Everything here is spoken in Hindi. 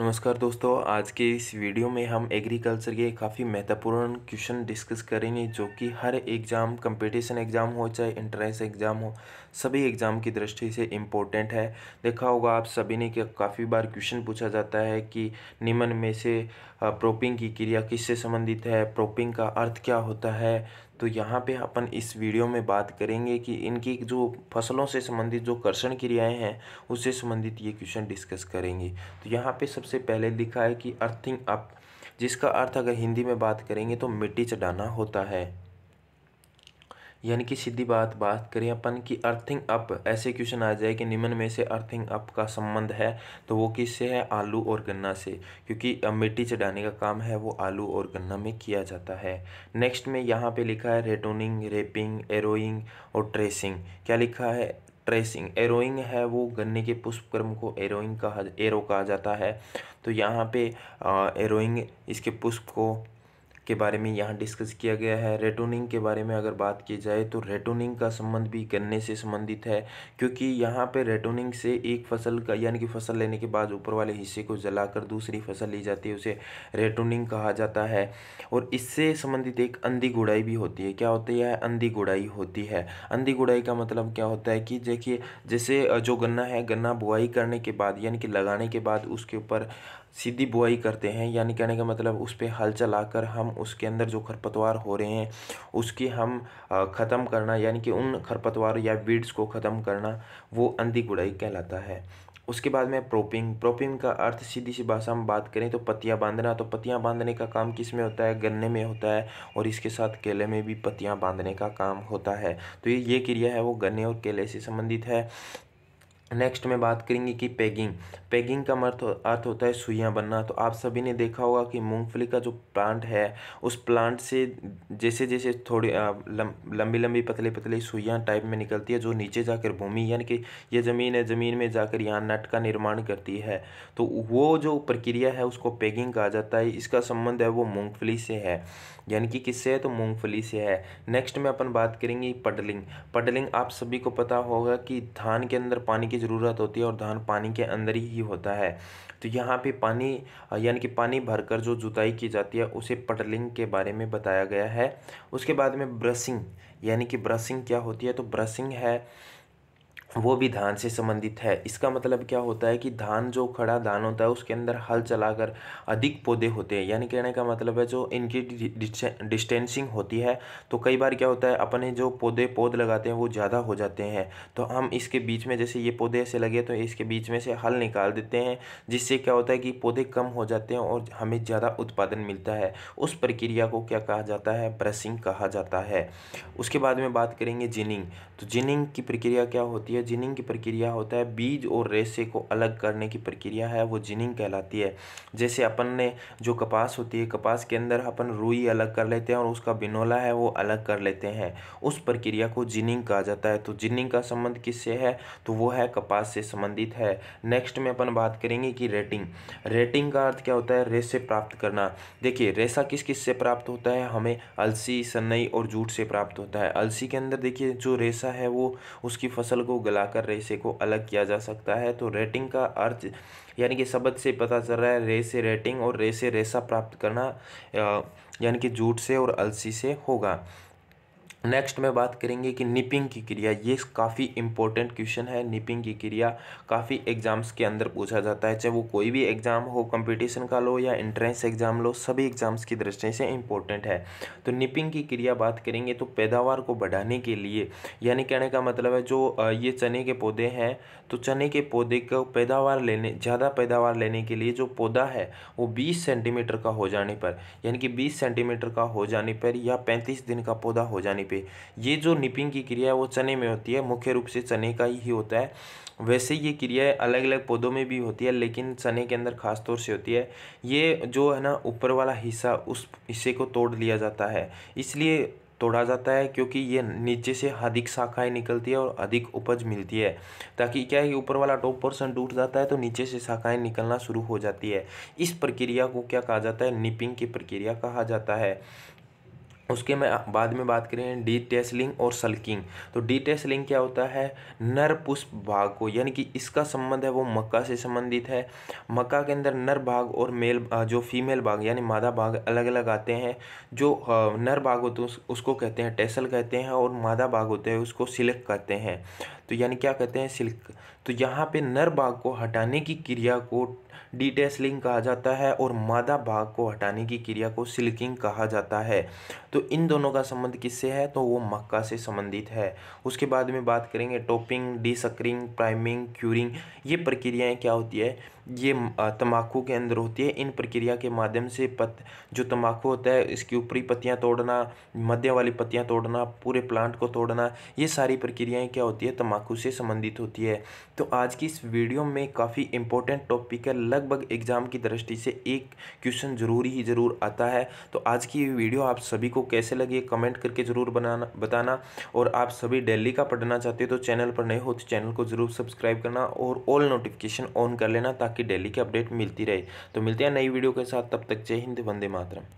नमस्कार दोस्तों आज के इस वीडियो में हम एग्रीकल्चर के काफ़ी महत्वपूर्ण क्वेश्चन डिस्कस करेंगे जो कि हर एग्ज़ाम कंपटीशन एग्ज़ाम हो चाहे एंट्रेंस एग्ज़ाम हो सभी एग्ज़ाम की दृष्टि से इम्पोर्टेंट है देखा होगा आप सभी ने कि काफ़ी बार क्वेश्चन पूछा जाता है कि निम्न में से प्रोपिंग की क्रिया किससे संबंधित है प्रोपिंग का अर्थ क्या होता है तो यहाँ पे अपन इस वीडियो में बात करेंगे कि इनकी जो फसलों से संबंधित जो कर्षण क्रियाएं हैं उससे संबंधित ये क्वेश्चन डिस्कस करेंगे तो यहाँ पे सबसे पहले लिखा है कि अर्थिंग अप जिसका अर्थ अगर हिंदी में बात करेंगे तो मिट्टी चढ़ाना होता है यानी कि सीधी बात बात करें अपन की अर्थिंग अप ऐसे क्वेश्चन आ जाए कि निम्न में से अर्थिंग अप का संबंध है तो वो किससे है आलू और गन्ना से क्योंकि मिट्टी चढ़ाने का काम है वो आलू और गन्ना में किया जाता है नेक्स्ट में यहाँ पे लिखा है रेटोनिंग रेपिंग एरोइंग और ट्रेसिंग क्या लिखा है ट्रेसिंग एरोइंग है वो गन्ने के पुष्पकर्म को एरोइंग कहा एरो कहा जाता है तो यहाँ पे एरोइंग इसके पुष्प को के बारे में यहाँ डिस्कस किया गया है रेटोनिंग के बारे में अगर बात की जाए तो रेटोनिंग का संबंध भी गन्ने से संबंधित है क्योंकि यहाँ पे रेटोनिंग से एक फसल का यानी कि फसल लेने के बाद ऊपर वाले हिस्से को जलाकर दूसरी फसल ली जाती है उसे रेटोनिंग कहा जाता है और इससे संबंधित एक अंधी गुड़ाई भी होती है क्या होती है अंधी गुड़ाई होती है अंधी गुड़ाई का मतलब क्या होता है कि देखिए जैसे जो गन्ना है गन्ना बुआई करने के बाद यानी कि लगाने के बाद उसके ऊपर सीधी बुआई करते हैं यानी कहने का मतलब उस पर हल चलाकर हम उसके अंदर जो खरपतवार हो रहे हैं उसकी हम ख़त्म करना यानी कि उन खरपतवार या वीड्स को ख़त्म करना वो अंधी गुड़ाई कहलाता है उसके बाद में प्रोपिंग प्रोपिंग का अर्थ सीधी सी भाषा में बात करें तो पत्तियाँ बांधना तो पत्तियाँ बांधने का काम किस में होता है गन्ने में होता है और इसके साथ केले में भी पत्तियाँ बांधने का काम होता है तो ये ये क्रिया है वो गन्ने और केले से संबंधित है नेक्स्ट में बात करेंगे कि पैगिंग पैगिंग का अर्थ अर्थ होता है सुइयाँ बनना तो आप सभी ने देखा होगा कि मूंगफली का जो प्लांट है उस प्लांट से जैसे जैसे थोड़ी लंबी लंबी पतली पतली सुइयाँ टाइप में निकलती है जो नीचे जाकर भूमि यानी कि ये ज़मीन है ज़मीन में जाकर यहाँ नट का निर्माण करती है तो वो जो प्रक्रिया है उसको पैगिंग कहा जाता है इसका संबंध है वो मूँगफली से है यानी कि किससे है तो मूँगफली से है नेक्स्ट में अपन बात करेंगे पडलिंग पडलिंग आप सभी को पता होगा कि धान के अंदर पानी की की ज़रूरत होती है और धान पानी के अंदर ही होता है तो यहाँ पे पानी यानी कि पानी भरकर जो जुताई की जाती है उसे पटलिंग के बारे में बताया गया है उसके बाद में ब्रशिंग यानी कि ब्रशिंग क्या होती है तो ब्रशिंग है वो भी धान से संबंधित है इसका मतलब क्या होता है कि धान जो खड़ा धान होता है उसके अंदर हल चलाकर अधिक पौधे होते हैं यानी कहने का मतलब है जो इनकी डिस्टेंसिंग होती है तो कई बार क्या होता है अपने जो पौधे पौध लगाते हैं वो ज़्यादा हो जाते हैं तो हम इसके बीच में जैसे ये पौधे ऐसे लगे तो इसके बीच में से हल निकाल देते हैं जिससे क्या होता है कि पौधे कम हो जाते हैं और हमें ज़्यादा उत्पादन मिलता है उस प्रक्रिया को क्या कहा जाता है ब्रशिंग कहा जाता है उसके बाद में बात करेंगे जिनिंग तो जिनिंग की प्रक्रिया क्या होती है है जिनिंग की प्रक्रिया होता है बीज और रेशे को अलग करने की प्रक्रिया है वो जिनिंग कहलाती है जैसे अपन ने जो कपास होती है कपास के अंदर अपन रुई अलग कर लेते हैं और उसका बिनोला है वो अलग कर लेते हैं उस प्रक्रिया को जिनिंग कहा जाता है तो जिनिंग का संबंध किससे है तो वो है कपास से संबंधित है नेक्स्ट में अपन बात करेंगे कि रेटिंग रेटिंग का अर्थ क्या होता है रेस प्राप्त करना देखिए रेसा किस किस से प्राप्त होता है हमें अलसी सन्नई और जूट से प्राप्त होता है अलसी के अंदर देखिए जो रेसा है वो उसकी फसल को गलाकर रेसे को अलग किया जा सकता है तो रेटिंग का अर्थ यानी कि शब्द से पता चल रहा है रे से रेटिंग और रे से रेसा प्राप्त करना यानी कि जूट से और अलसी से होगा नेक्स्ट में बात करेंगे कि निपिंग की क्रिया ये काफ़ी इंपॉर्टेंट क्वेश्चन है निपिंग की क्रिया काफ़ी एग्जाम्स के अंदर पूछा जाता है चाहे वो कोई भी एग्ज़ाम हो कंपटीशन का लो या एंट्रेंस एग्ज़ाम लो सभी एग्ज़ाम्स की दृष्टि से इंपॉर्टेंट है तो निपिंग की क्रिया बात करेंगे तो पैदावार को बढ़ाने के लिए यानी कहने का मतलब है जो ये चने के पौधे हैं तो चने के पौधे को पैदावार लेने ज़्यादा पैदावार लेने के लिए जो पौधा है वो बीस सेंटीमीटर का हो जाने पर यानी कि बीस सेंटीमीटर का हो जाने पर या पैंतीस दिन का पौधा हो जाने पर पे ये जो निपिंग की क्रिया है वो चने में होती है मुख्य रूप से चने का ही होता है वैसे ये क्रिया अलग अलग पौधों में भी होती है लेकिन चने के अंदर खास तौर से होती है ये जो है ना ऊपर वाला हिस्सा उस हिस्से को तोड़ लिया जाता है इसलिए तोड़ा जाता है क्योंकि ये नीचे से अधिक शाखाएं निकलती है और अधिक उपज मिलती है ताकि क्या है ऊपर वाला टॉप पोर्सन टूट जाता है तो नीचे से शाखाएं निकलना शुरू हो जाती है इस प्रक्रिया को क्या कहा जाता है निपिंग की प्रक्रिया कहा जाता है उसके में बाद में बात करें डी टेस्लिंग और सल्किंग तो डी टेस्लिंग क्या होता है नर पुष्प भाग को यानी कि इसका संबंध है वो मक्का से संबंधित है मक्का के अंदर नर भाग और मेल जो फीमेल भाग यानी मादा भाग अलग अलग आते हैं जो नर भाग होते हैं उसको कहते हैं टेसल कहते हैं और मादा भाग होते हैं उसको सिल्क कहते हैं तो यानी क्या कहते हैं सिल्क तो यहाँ पे नर भाग को हटाने की क्रिया को डी टेसलिंग कहा जाता है और मादा भाग को हटाने की क्रिया को सिल्किंग कहा जाता है तो तो इन दोनों का संबंध किससे है तो वो मक्का से संबंधित है उसके बाद में बात करेंगे टॉपिंग डिसकरिंग प्राइमिंग क्यूरिंग ये प्रक्रियाएँ क्या होती है ये तम्बाकू के अंदर होती है इन प्रक्रिया के माध्यम से पत जो तम्बाकू होता है इसकी ऊपरी पत्तियाँ तोड़ना मध्य वाली पत्तियाँ तोड़ना पूरे प्लांट को तोड़ना ये सारी प्रक्रियाएँ क्या होती है तम्बाकू से संबंधित होती है तो आज की इस वीडियो में काफ़ी इंपॉर्टेंट टॉपिक है लगभग एग्ज़ाम की दृष्टि से एक क्वेश्चन ज़रूरी ही ज़रूर आता है तो आज की वीडियो आप सभी को कैसे लगी कमेंट करके ज़रूर बनाना बताना और आप सभी डेली का पढ़ना चाहते हो तो चैनल पर नए हो तो चैनल को ज़रूर सब्सक्राइब करना और ऑल नोटिफिकेशन ऑन कर लेना ताकि आपकी डेली की अपडेट मिलती रहे तो मिलते हैं नई वीडियो के साथ तब तक जय हिंद वंदे मातरम